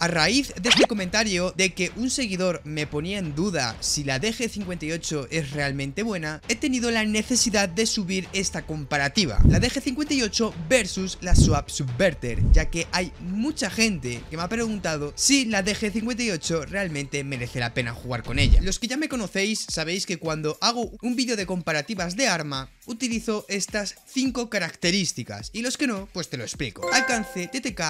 A raíz de este comentario de que un seguidor me ponía en duda si la DG58 es realmente buena, he tenido la necesidad de subir esta comparativa, la DG58 versus la Swap Subverter, ya que hay mucha gente que me ha preguntado si la DG58 realmente merece la pena jugar con ella. Los que ya me conocéis sabéis que cuando hago un vídeo de comparativas de arma, utilizo estas 5 características, y los que no, pues te lo explico. Alcance, TTK,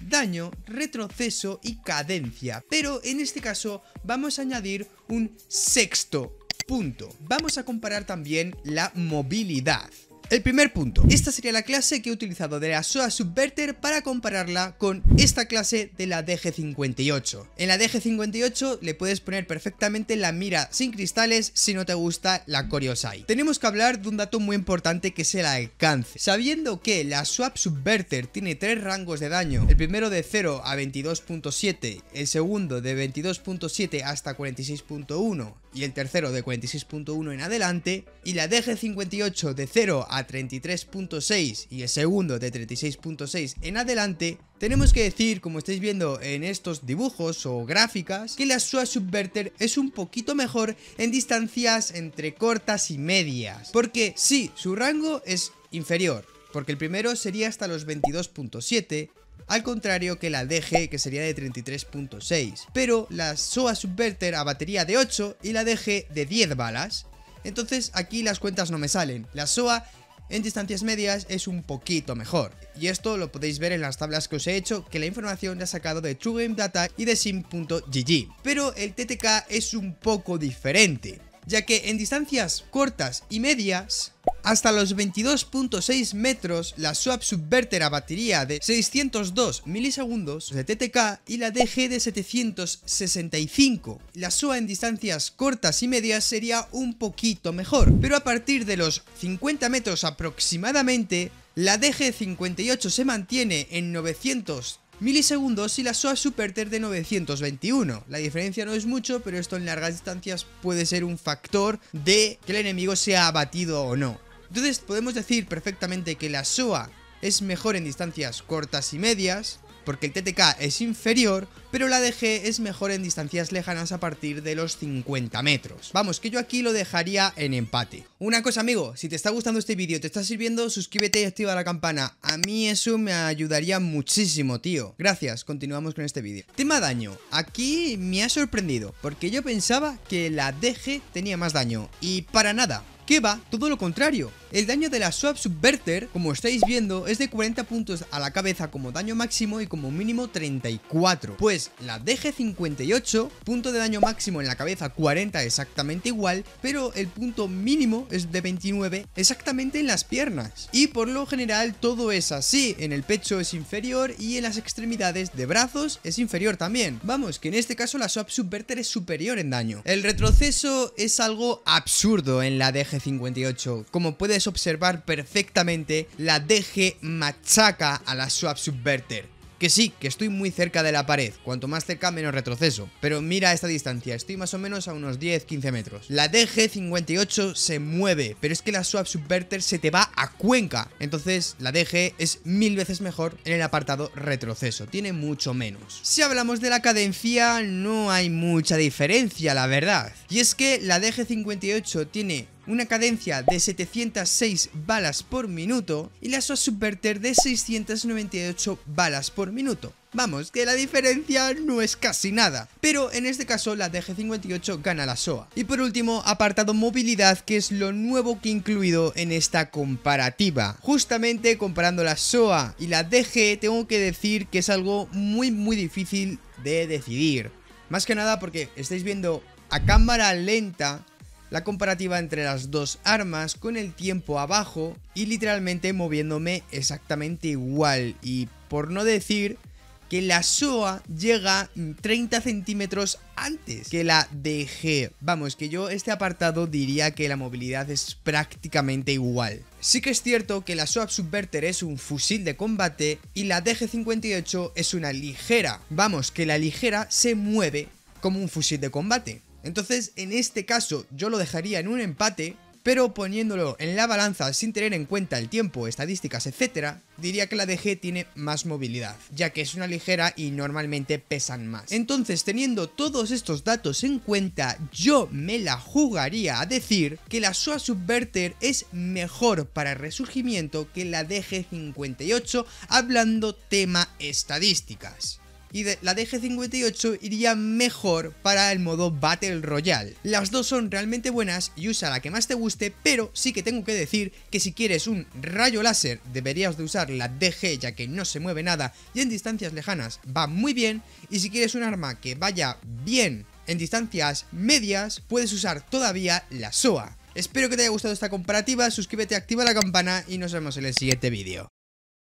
daño, retroceso y cadencia. Pero en este caso vamos a añadir un sexto punto. Vamos a comparar también la movilidad. El primer punto, esta sería la clase que he utilizado de la SOA Subverter para compararla con esta clase de la DG58. En la DG58 le puedes poner perfectamente la mira sin cristales si no te gusta la Coriosai. Tenemos que hablar de un dato muy importante que es el alcance. Sabiendo que la Swap Subverter tiene tres rangos de daño, el primero de 0 a 22.7, el segundo de 22.7 hasta 46.1 y el tercero de 46.1 en adelante, y la DG58 de 0 a a 33.6 y el segundo de 36.6 en adelante, tenemos que decir, como estáis viendo en estos dibujos o gráficas, que la SOA Subverter es un poquito mejor en distancias entre cortas y medias, porque sí, su rango es inferior, porque el primero sería hasta los 22.7, al contrario que la DG que sería de 33.6, pero la SOA Subverter a batería de 8 y la DG de 10 balas. Entonces aquí las cuentas no me salen, la SOA en distancias medias es un poquito mejor. Y esto lo podéis ver en las tablas que os he hecho, que la información la he sacado de True Data y de sim.gg. Pero el TTK es un poco diferente, ya que en distancias cortas y medias hasta los 22.6 metros, la swap Subverter abatiría batería de 602 milisegundos de TTK y la DG de 765. La SOA en distancias cortas y medias sería un poquito mejor, pero a partir de los 50 metros aproximadamente, la DG58 se mantiene en 900 milisegundos y la SOA Superter de 921. La diferencia no es mucho, pero esto en largas distancias puede ser un factor de que el enemigo sea abatido o no. Entonces podemos decir perfectamente que la SOA es mejor en distancias cortas y medias, porque el TTK es inferior, pero la DG es mejor en distancias lejanas a partir de los 50 metros. Vamos, que yo aquí lo dejaría en empate. Una cosa, amigo, si te está gustando este vídeo, te está sirviendo, suscríbete y activa la campana. A mí eso me ayudaría muchísimo, tío. Gracias, continuamos con este vídeo. Tema daño. Aquí me ha sorprendido, porque yo pensaba que la DG tenía más daño, y para nada. Que va? Todo lo contrario. El daño de la Swap Subverter, como estáis viendo, es de 40 puntos a la cabeza como daño máximo y como mínimo 34. Pues la DG58, punto de daño máximo en la cabeza 40 exactamente igual, pero el punto mínimo es de 29 exactamente en las piernas. Y por lo general todo es así, en el pecho es inferior y en las extremidades de brazos es inferior también. Vamos, que en este caso la Swap Subverter es superior en daño. El retroceso es algo absurdo en la DG58, como puede observar perfectamente la DG machaca a la Swap Subverter. Que sí, que estoy muy cerca de la pared, cuanto más cerca menos retroceso, pero mira esta distancia, estoy más o menos a unos 10-15 metros. La DG58 se mueve, pero es que la Swap Subverter se te va a Cuenca, entonces la DG es mil veces mejor en el apartado retroceso, tiene mucho menos. Si hablamos de la cadencia, no hay mucha diferencia, la verdad. Y es que la DG58 tiene una cadencia de 706 balas por minuto y la Super Superter de 698 balas por minuto. Vamos, que la diferencia no es casi nada, pero en este caso la DG58 gana la SOA. Y por último, apartado movilidad, que es lo nuevo que he incluido en esta comparativa. Justamente comparando la SOA y la DG, tengo que decir que es algo muy muy difícil de decidir. Más que nada porque estáis viendo a cámara lenta la comparativa entre las dos armas con el tiempo abajo y literalmente moviéndome exactamente igual y por no decir que la SOA llega 30 centímetros antes que la DG. Vamos, que yo este apartado diría que la movilidad es prácticamente igual. Sí que es cierto que la SOA Subverter es un fusil de combate y la DG-58 es una ligera. Vamos, que la ligera se mueve como un fusil de combate. Entonces, en este caso, yo lo dejaría en un empate, pero poniéndolo en la balanza sin tener en cuenta el tiempo, estadísticas, etc., diría que la DG tiene más movilidad, ya que es una ligera y normalmente pesan más. Entonces, teniendo todos estos datos en cuenta, yo me la jugaría a decir que la SUA Subverter es mejor para resurgimiento que la DG58, hablando tema estadísticas y la DG58 iría mejor para el modo Battle Royale. Las dos son realmente buenas y usa la que más te guste, pero sí que tengo que decir que si quieres un rayo láser deberías de usar la DG ya que no se mueve nada y en distancias lejanas va muy bien y si quieres un arma que vaya bien en distancias medias puedes usar todavía la SOA. Espero que te haya gustado esta comparativa, suscríbete, activa la campana y nos vemos en el siguiente vídeo.